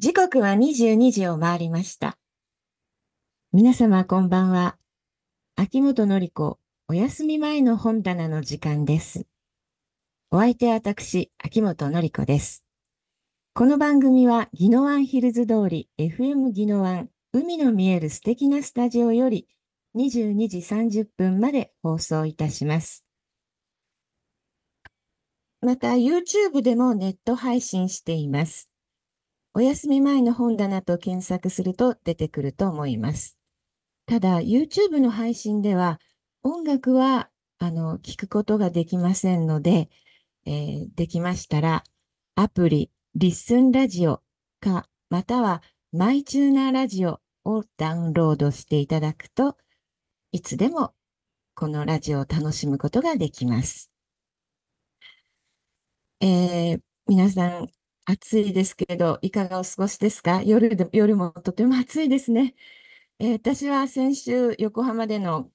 時刻は22時を回りました。皆様こんばんは。秋元のり子、お休み前の本棚の時間です。お相手は私、秋元のり子です。この番組は、宜野湾ヒルズ通り FM 宜野湾、海の見える素敵なスタジオより、22時30分まで放送いたします。また、YouTube でもネット配信しています。お休み前の本棚と検索すると出てくると思います。ただ、YouTube の配信では、音楽は、あの、聞くことができませんので、えー、できましたら、アプリ、リッスンラジオか、または、マイチューナーラジオをダウンロードしていただくと、いつでもこのラジオを楽しむことができます。えー、皆さん、暑いですけれど、いかがお過ごしですか夜で夜もとても暑いですね、えー、私は先週、横浜での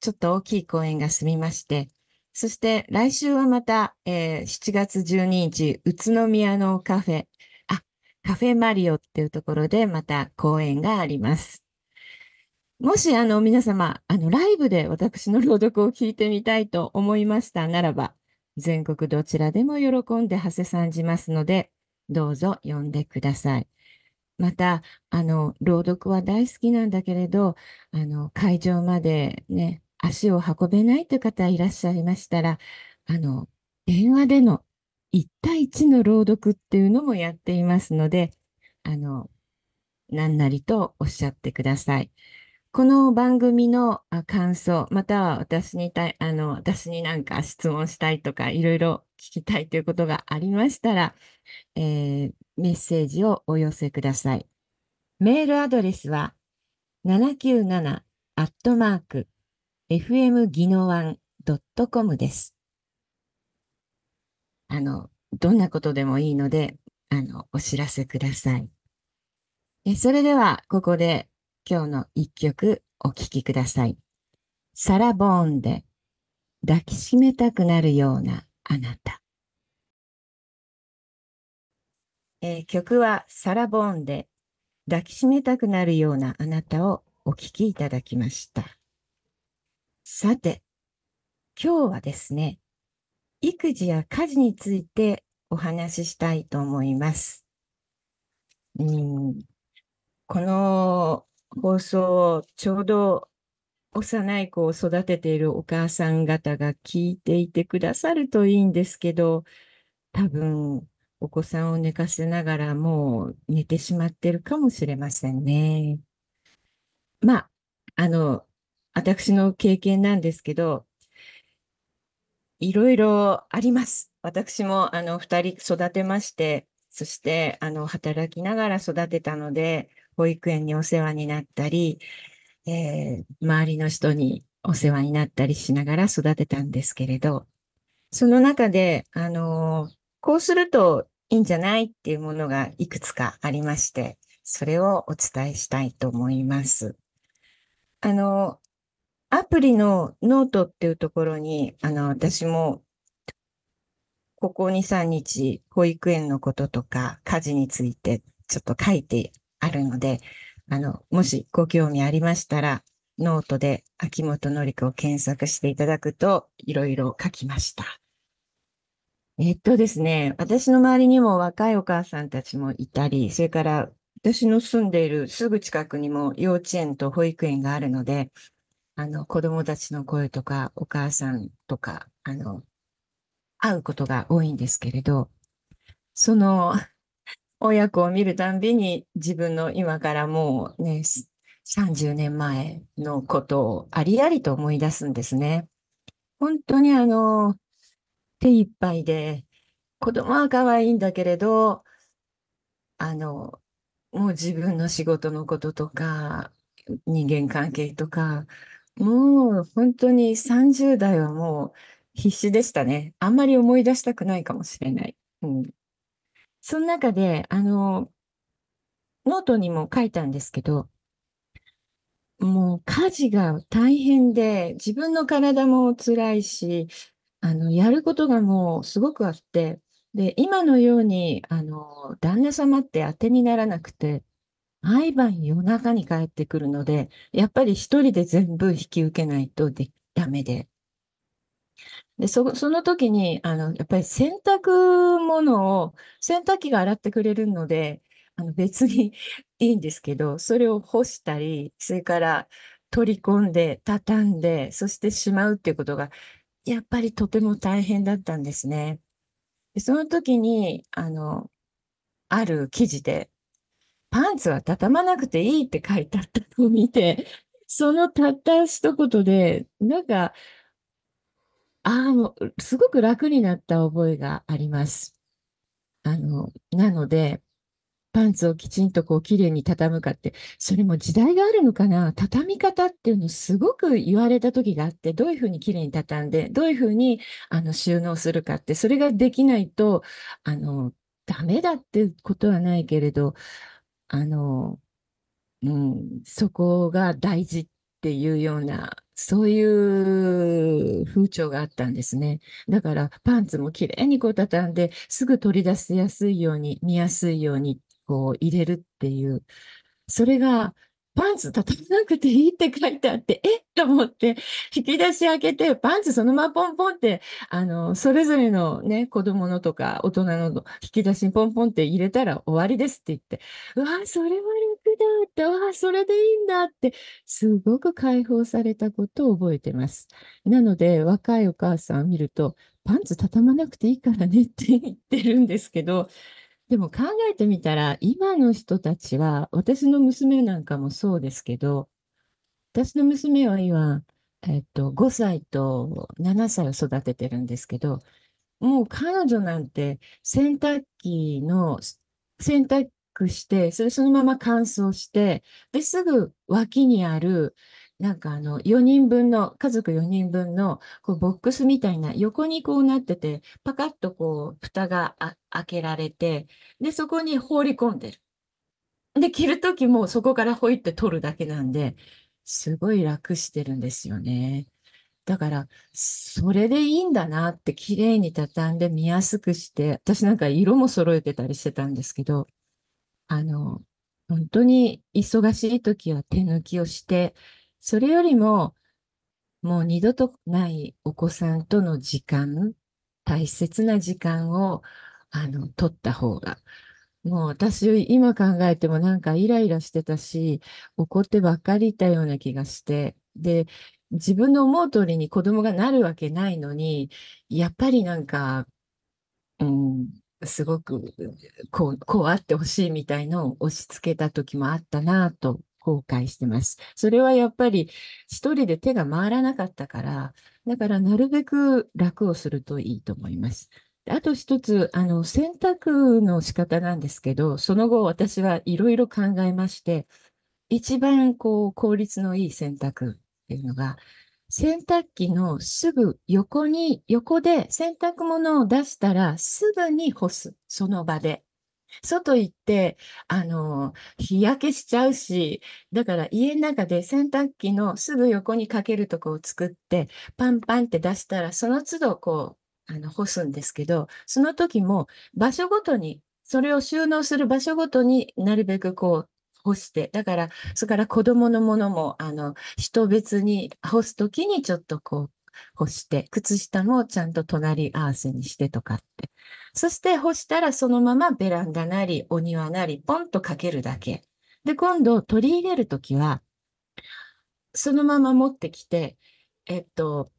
ちょっと大きい公演が済みまして、そして来週はまた、えー、7月12日、宇都宮のカフェ、あ、カフェマリオっていうところでまた公演があります。もしあの皆様、あのライブで私の朗読を聞いてみたいと思いましたならば、全国どちらでも喜んで馳せさんじますので、どうぞ読んでください。また、あの、朗読は大好きなんだけれど、あの、会場までね、足を運べないという方いらっしゃいましたら、あの、電話での1対1の朗読っていうのもやっていますので、あの、何なりとおっしゃってください。この番組の感想、または私にたいあの私になんか質問したいとか、いろいろ聞きたいということがありましたら、えー、メッセージをお寄せください。メールアドレスは797アットマーク fm 技能湾 .com です。あの、どんなことでもいいので、あの、お知らせください。えそれでは、ここで今日の一曲お聴きください。サラボーンで抱きしめたくなるようなあなた。えー、曲はサラ・ボーンで抱きしめたくなるようなあなたをお聴きいただきました。さて、今日はですね、育児や家事についてお話ししたいと思います。うんこの放送をちょうど幼い子を育てているお母さん方が聞いていてくださるといいんですけど、多分、お子さんを寝かせながらもう寝てしまってるかもしれませんね。まあ、あの、私の経験なんですけど、いろいろあります。私も、あの、二人育てまして、そして、あの、働きながら育てたので、保育園にお世話になったり、えー、周りの人にお世話になったりしながら育てたんですけれど、その中で、あのー、こうするといいんじゃないっていうものがいくつかありまして、それをお伝えしたいと思います。あのー、アプリのノートっていうところに、あの、私もここ2、3日、保育園のこととか、家事についてちょっと書いてあるので、あの、もしご興味ありましたら、ノートで秋元のり子を検索していただくと、いろいろ書きました。えっとですね、私の周りにも若いお母さんたちもいたり、それから私の住んでいるすぐ近くにも幼稚園と保育園があるので、あの、子供たちの声とか、お母さんとか、あの、会うことが多いんですけれど、その、親子を見るたんびに自分の今からもうね、30年前のことをありありと思い出すんですね。本当にあの、手一杯で、子供は可愛いんだけれど、あの、もう自分の仕事のこととか、人間関係とか、もう本当に30代はもう必死でしたね。あんまり思い出したくないかもしれない。うんその中で、あの、ノートにも書いたんですけど、もう家事が大変で、自分の体も辛いし、あの、やることがもうすごくあって、で、今のように、あの、旦那様って当てにならなくて、毎晩夜中に帰ってくるので、やっぱり一人で全部引き受けないとでダメで。で、そ、その時に、あの、やっぱり洗濯物を、洗濯機が洗ってくれるので、あの、別にいいんですけど、それを干したり、それから取り込んで、畳んで、そしてしまうっていうことが、やっぱりとても大変だったんですね。でその時に、あの、ある記事で、パンツは畳まなくていいって書いてあったのを見て、そのたった一言で、なんか、あの、すごく楽になった覚えがあります。あの、なので、パンツをきちんとこう、綺麗に畳むかって、それも時代があるのかな畳み方っていうのすごく言われた時があって、どういうふうにれいに畳んで、どういうふうに、あの、収納するかって、それができないと、あの、ダメだってことはないけれど、あの、うん、そこが大事っていうようなそういう風潮があったんですね。だからパンツもきれいにこう畳んですぐ取り出しやすいように見やすいようにこう入れるっていう。それがパンツ畳まなくていいって書いてあって、えっと思って、引き出し開けて、パンツそのままポンポンって、あの、それぞれのね、子供のとか大人の引き出しにポンポンって入れたら終わりですって言って、うわ、それはだって、ああ、それでいいんだって、すごく解放されたことを覚えてます。なので、若いお母さんを見ると、パンツ畳まなくていいからねって言ってるんですけど、でも考えてみたら、今の人たちは、私の娘なんかもそうですけど、私の娘は今、えっと、5歳と7歳を育ててるんですけど、もう彼女なんて洗濯機の洗濯して、それそのまま乾燥して、で、すぐ脇にある、なんかあの、4人分の、家族4人分の、こう、ボックスみたいな、横にこうなってて、パカッとこう、蓋が開けられて、で、そこに放り込んでる。で、着るときもそこからほいって取るだけなんで、すごい楽してるんですよね。だから、それでいいんだなって、綺麗に畳んで見やすくして、私なんか色も揃えてたりしてたんですけど、あの、本当に忙しい時は手抜きをして、それよりも、もう二度とないお子さんとの時間、大切な時間を、あの、取った方が、もう私今考えてもなんかイライラしてたし、怒ってばっかりいたような気がして、で、自分の思う通りに子供がなるわけないのに、やっぱりなんか、うん、すごくこうこうあってほしいみたいのを押し付けた時もあったなと後悔してます。それはやっぱり一人で手が回らなかったから、だからなるべく楽をするといいと思います。あと一つ、あの、選択の仕方なんですけど、その後私はいろいろ考えまして、一番こう効率のいい選択っていうのが、洗濯機のすぐ横に、横で洗濯物を出したらすぐに干す。その場で。外行って、あの、日焼けしちゃうし、だから家の中で洗濯機のすぐ横にかけるとこを作って、パンパンって出したら、その都度こう、あの、干すんですけど、その時も場所ごとに、それを収納する場所ごとになるべくこう、干して、だから、それから子供のものも、あの、人別に干すときにちょっとこう、干して、靴下もちゃんと隣り合わせにしてとかって。そして干したらそのままベランダなりお庭なりポンとかけるだけ。で、今度取り入れるときは、そのまま持ってきて、えっと、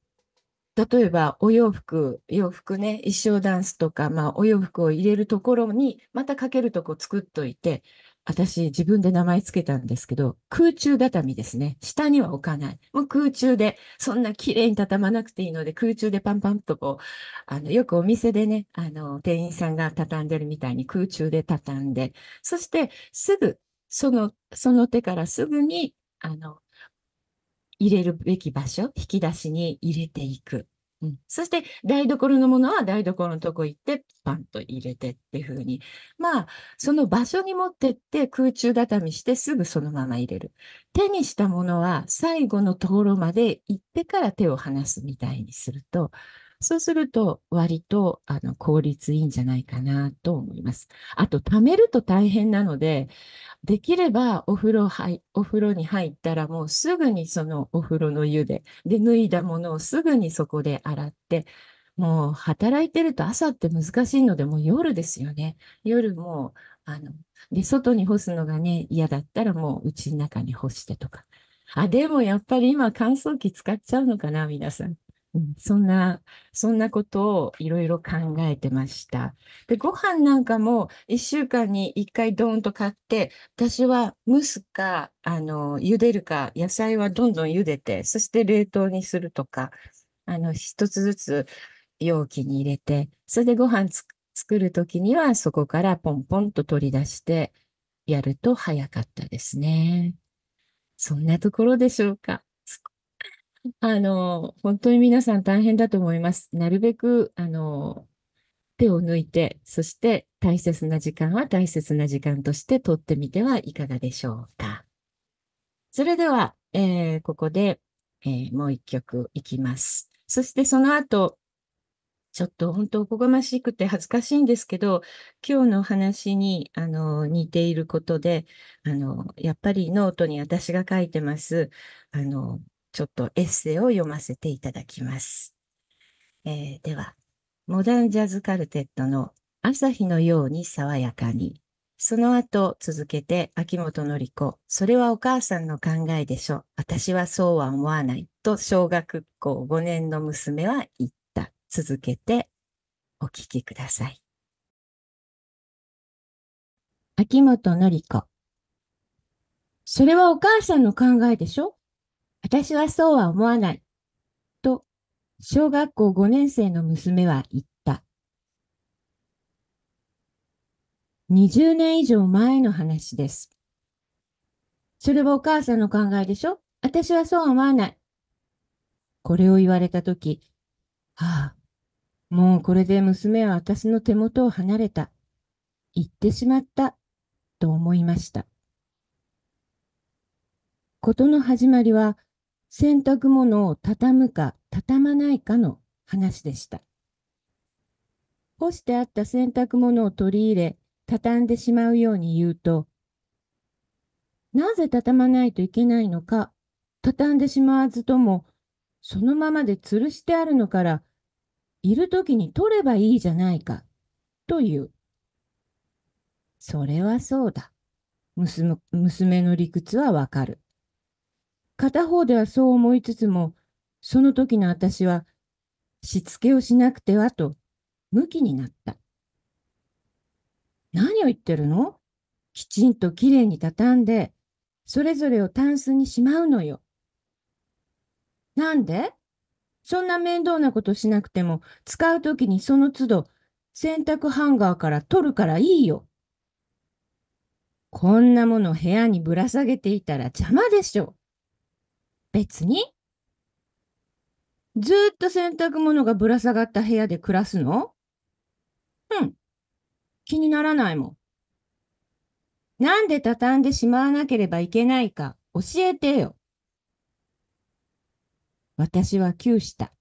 例えばお洋服、洋服ね、衣装ダンスとか、まあお洋服を入れるところに、またかけるとこ作っといて、私自分で名前つけたんですけど、空中畳ですね。下には置かない。もう空中で、そんな綺麗に畳まなくていいので、空中でパンパンとこう、あの、よくお店でね、あの、店員さんが畳んでるみたいに空中で畳んで、そしてすぐ、その、その手からすぐに、あの、入れるべき場所、引き出しに入れていく。うん、そして台所のものは台所のとこ行ってパンと入れてっていうふうにまあその場所に持ってって空中畳してすぐそのまま入れる手にしたものは最後のところまで行ってから手を離すみたいにするとそうすると、割とあの効率いいんじゃないかなと思います。あと、貯めると大変なので、できればお風呂入お風呂に入ったら、もうすぐにそのお風呂の湯で、で、脱いだものをすぐにそこで洗って、もう働いてると朝って難しいので、もう夜ですよね。夜もあので外に干すのがね嫌だったらもう家の中に干してとか。あでもやっぱり今乾燥機使っちゃうのかな皆さん。そんな、そんなことをいろいろ考えてました。で、ご飯なんかも1週間に1回ドーンと買って、私は蒸すか、あの、茹でるか、野菜はどんどん茹でて、そして冷凍にするとか、あの、一つずつ容器に入れて、それでご飯作るときにはそこからポンポンと取り出してやると早かったですね。そんなところでしょうか。あの、本当に皆さん大変だと思います。なるべく、あの、手を抜いて、そして大切な時間は大切な時間として取ってみてはいかがでしょうか。それでは、えー、ここで、えー、もう一曲いきます。そしてその後、ちょっと本当おこがましくて恥ずかしいんですけど、今日の話にあの似ていることであの、やっぱりノートに私が書いてます、あのちょっとエッセイを読ませていただきます。えー、では、モダンジャズカルテットの朝日のように爽やかに、その後続けて秋元のり子、それはお母さんの考えでしょ。私はそうは思わないと小学校5年の娘は言った。続けてお聞きください。秋元のり子。それはお母さんの考えでしょ私はそうは思わない。と、小学校5年生の娘は言った。20年以上前の話です。それはお母さんの考えでしょ私はそうは思わない。これを言われたとき、はあ、もうこれで娘は私の手元を離れた。行ってしまった。と思いました。ことの始まりは洗濯物を畳むか畳まないかの話でした。干してあった洗濯物を取り入れ、畳んでしまうように言うと、なぜ畳まないといけないのか、畳んでしまわずとも、そのままで吊るしてあるのから、いる時に取ればいいじゃないか、という。それはそうだ。娘の理屈はわかる。片方ではそう思いつつも、その時の私は、しつけをしなくてはと、向きになった。何を言ってるのきちんときれいに畳んで、それぞれをタンスにしまうのよ。なんでそんな面倒なことしなくても、使う時にその都度、洗濯ハンガーから取るからいいよ。こんなもの部屋にぶら下げていたら邪魔でしょ。別にずっと洗濯物がぶら下がった部屋で暮らすのうん。気にならないもん。なんで畳んでしまわなければいけないか教えてよ。私は窮した。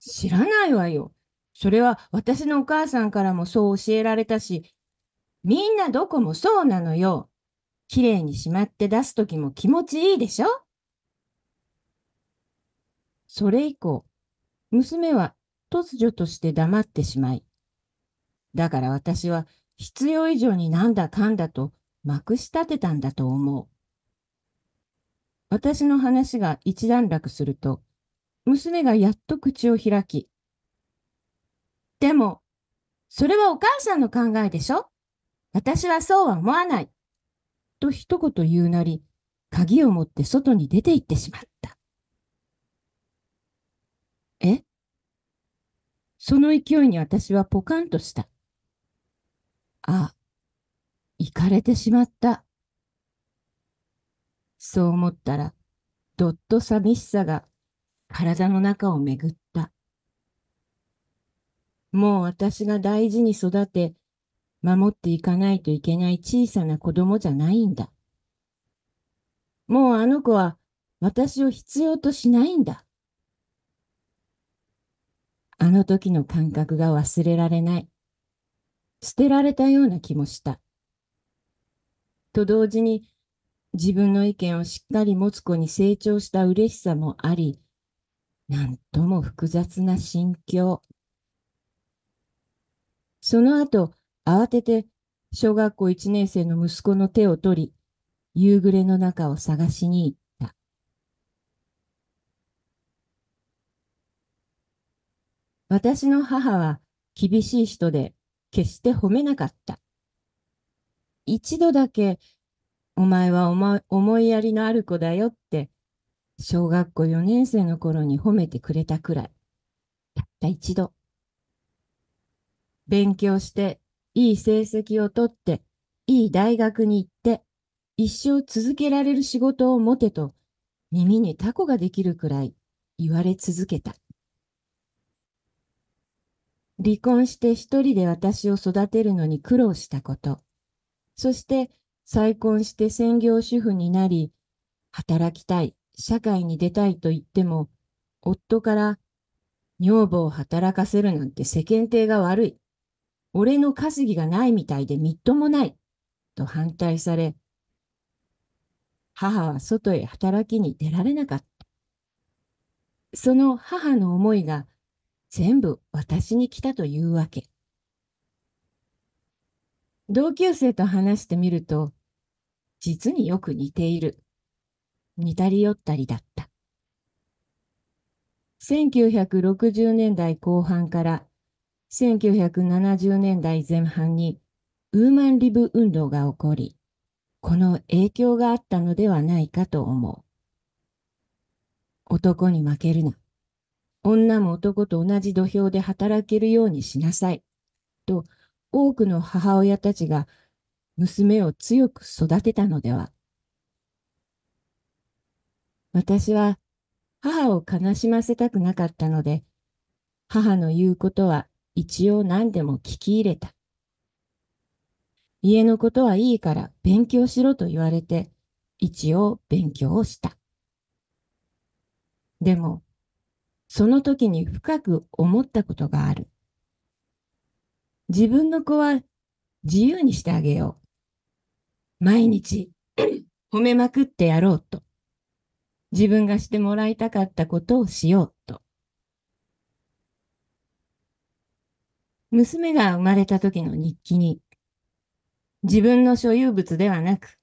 知らないわよ。それは私のお母さんからもそう教えられたし、みんなどこもそうなのよ。きれいにしまって出すときも気持ちいいでしょそれ以降、娘は突如として黙ってしまい、だから私は必要以上になんだかんだとまくし立てたんだと思う。私の話が一段落すると、娘がやっと口を開き、でも、それはお母さんの考えでしょ私はそうは思わない。と一言言うなり、鍵を持って外に出て行ってしまった。えその勢いに私はポカンとした。あ、行かれてしまった。そう思ったら、どっと寂しさが体の中をめぐった。もう私が大事に育て、守っていかないといけない小さな子供じゃないんだ。もうあの子は私を必要としないんだ。あの時の感覚が忘れられない。捨てられたような気もした。と同時に、自分の意見をしっかり持つ子に成長した嬉しさもあり、なんとも複雑な心境。その後、慌てて小学校1年生の息子の手を取り、夕暮れの中を探しに行っ私の母は厳しい人で決して褒めなかった。一度だけ、お前は思いやりのある子だよって、小学校4年生の頃に褒めてくれたくらい。たった一度。勉強して、いい成績を取って、いい大学に行って、一生続けられる仕事を持てと、耳にタコができるくらい言われ続けた。離婚して一人で私を育てるのに苦労したこと。そして再婚して専業主婦になり、働きたい、社会に出たいと言っても、夫から女房を働かせるなんて世間体が悪い。俺の稼ぎがないみたいでみっともない。と反対され、母は外へ働きに出られなかった。その母の思いが全部私に来たというわけ。同級生と話してみると、実によく似ている。似たり寄ったりだった。1960年代後半から1970年代前半にウーマンリブ運動が起こり、この影響があったのではないかと思う。男に負けるな。女も男と同じ土俵で働けるようにしなさい。と、多くの母親たちが娘を強く育てたのでは。私は母を悲しませたくなかったので、母の言うことは一応何でも聞き入れた。家のことはいいから勉強しろと言われて、一応勉強をした。でも、その時に深く思ったことがある。自分の子は自由にしてあげよう。毎日 褒めまくってやろうと。自分がしてもらいたかったことをしようと。娘が生まれた時の日記に、自分の所有物ではなく、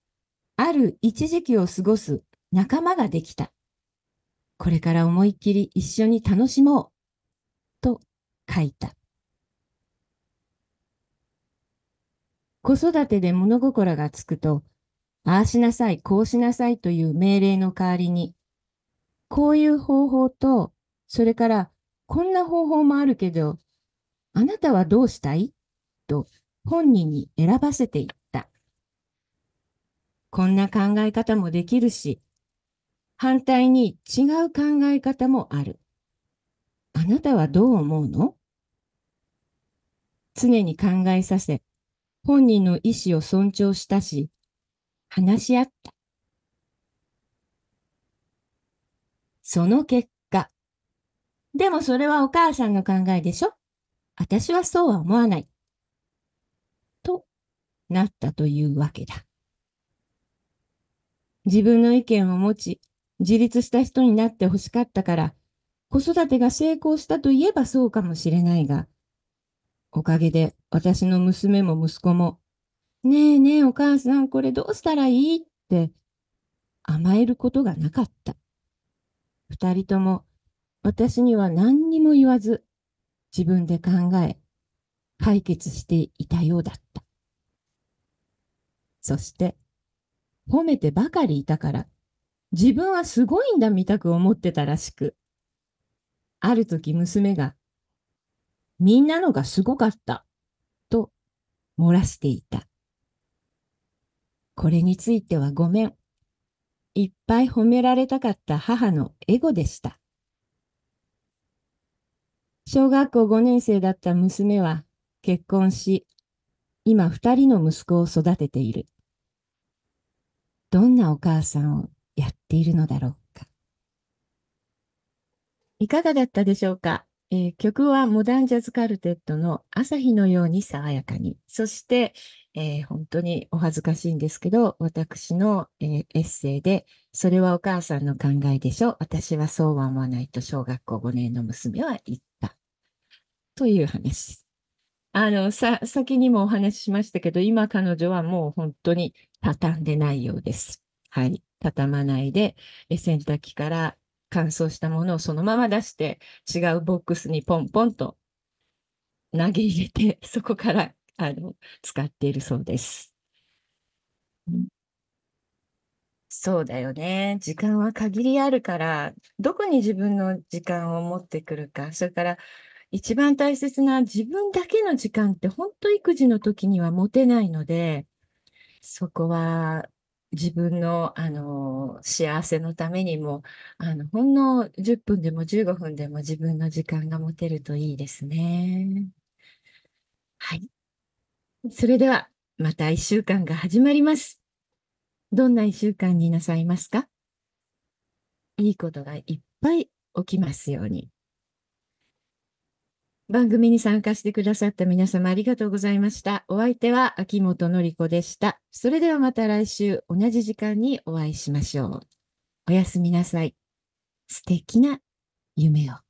ある一時期を過ごす仲間ができた。これから思いっきり一緒に楽しもうと書いた。子育てで物心がつくと、ああしなさい、こうしなさいという命令の代わりに、こういう方法と、それからこんな方法もあるけど、あなたはどうしたいと本人に選ばせていった。こんな考え方もできるし、反対に違う考え方もある。あなたはどう思うの常に考えさせ、本人の意思を尊重したし、話し合った。その結果。でもそれはお母さんの考えでしょ私はそうは思わない。となったというわけだ。自分の意見を持ち、自立した人になって欲しかったから、子育てが成功したといえばそうかもしれないが、おかげで私の娘も息子も、ねえねえお母さんこれどうしたらいいって甘えることがなかった。二人とも私には何にも言わず、自分で考え、解決していたようだった。そして、褒めてばかりいたから、自分はすごいんだみたく思ってたらしく、ある時娘が、みんなのがすごかった、と漏らしていた。これについてはごめん。いっぱい褒められたかった母のエゴでした。小学校5年生だった娘は結婚し、今二人の息子を育てている。どんなお母さんをやっているのだろうか。いかがだったでしょうか、えー、曲はモダンジャズカルテットの朝日のように爽やかに。そして、えー、本当にお恥ずかしいんですけど、私の、えー、エッセイで、それはお母さんの考えでしょ。私はそうは思わないと小学校5年の娘は言った。という話あの、さ、先にもお話ししましたけど、今彼女はもう本当に畳んでないようです。はい。畳まないで、洗濯機から乾燥したものをそのまま出して、違うボックスにポンポンと投げ入れて、そこからあの使っているそうです。そうだよね。時間は限りあるから、どこに自分の時間を持ってくるか、それから一番大切な自分だけの時間って本当育児の時には持てないので、そこは自分の、あの幸せのためにもあのほんの10分でも15分でも自分の時間が持てるといいですね。はい。それではまた1週間が始まります。どんな1週間になさいますかいいことがいっぱい起きますように。番組に参加してくださった皆様ありがとうございました。お相手は秋元のり子でした。それではまた来週同じ時間にお会いしましょう。おやすみなさい。素敵な夢を。